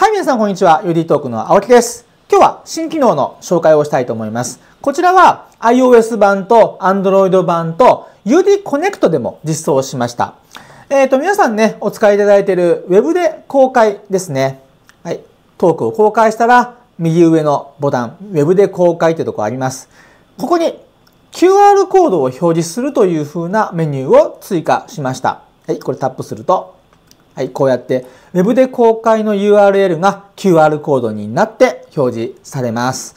はい皆さんこんにちは。UD トークの青木です。今日は新機能の紹介をしたいと思います。こちらは iOS 版と Android 版と UD コネクトでも実装しました。えっ、ー、と、皆さんね、お使いいただいている Web で公開ですね。はい。トークを公開したら、右上のボタン、Web で公開というところあります。ここに QR コードを表示するという風なメニューを追加しました。はい。これタップすると、はい、こうやって Web で公開の URL が QR コードになって表示されます。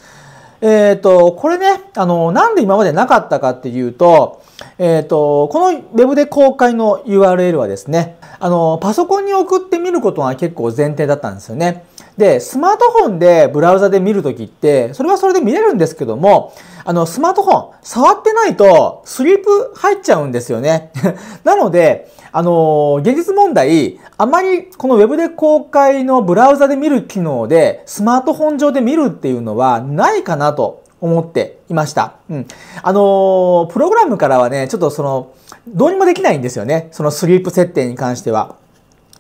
えっ、ー、と、これね、あの、なんで今までなかったかっていうと、えっ、ー、と、この Web で公開の URL はですね、あの、パソコンに送ってみることが結構前提だったんですよね。で、スマートフォンでブラウザで見るときって、それはそれで見れるんですけども、あの、スマートフォン、触ってないと、スリープ入っちゃうんですよね。なので、あのー、現実問題、あまりこの Web で公開のブラウザで見る機能で、スマートフォン上で見るっていうのはないかなと思っていました。うん。あのー、プログラムからはね、ちょっとその、どうにもできないんですよね。そのスリープ設定に関しては。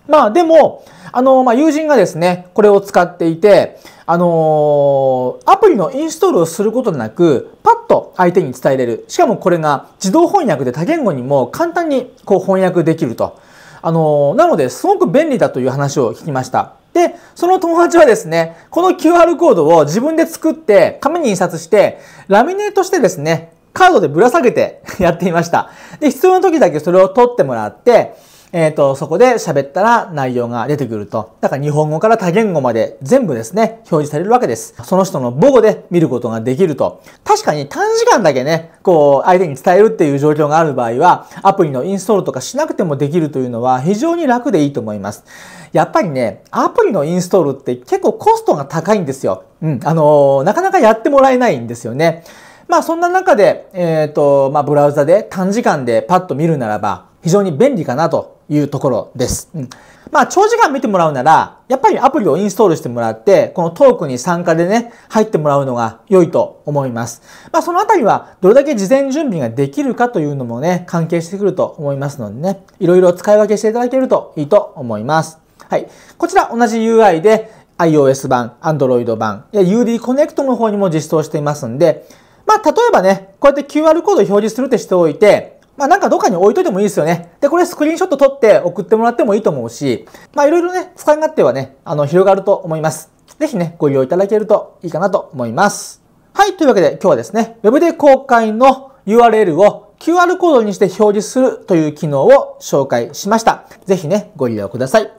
まあ、でも、あの、まあ、友人がですね、これを使っていて、あのー、アプリのインストールをすることなく、パッと相手に伝えれる。しかもこれが自動翻訳で多言語にも簡単にこう翻訳できると。あのー、なので、すごく便利だという話を聞きました。で、その友達はですね、この QR コードを自分で作って、紙に印刷して、ラミネートしてですね、カードでぶら下げて やっていました。で、必要な時だけそれを取ってもらって、えっ、ー、と、そこで喋ったら内容が出てくると。だから日本語から多言語まで全部ですね、表示されるわけです。その人の母語で見ることができると。確かに短時間だけね、こう、相手に伝えるっていう状況がある場合は、アプリのインストールとかしなくてもできるというのは非常に楽でいいと思います。やっぱりね、アプリのインストールって結構コストが高いんですよ。うん。あのー、なかなかやってもらえないんですよね。まあそんな中で、えっ、ー、と、まあブラウザで短時間でパッと見るならば、非常に便利かなというところです。うん、まあ、長時間見てもらうなら、やっぱりアプリをインストールしてもらって、このトークに参加でね、入ってもらうのが良いと思います。まあ、そのあたりは、どれだけ事前準備ができるかというのもね、関係してくると思いますのでね、いろいろ使い分けしていただけるといいと思います。はい。こちら同じ UI で iOS 版、Android 版、UD コネクトの方にも実装していますんで、まあ、例えばね、こうやって QR コードを表示するってしておいて、まあなんかどっかに置いといてもいいですよね。で、これスクリーンショット撮って送ってもらってもいいと思うし、まあいろいろね、使い勝手はね、あの、広がると思います。ぜひね、ご利用いただけるといいかなと思います。はい、というわけで今日はですね、Web で公開の URL を QR コードにして表示するという機能を紹介しました。ぜひね、ご利用ください。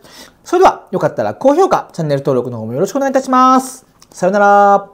それでは、よかったら高評価、チャンネル登録の方もよろしくお願いいたします。さよなら。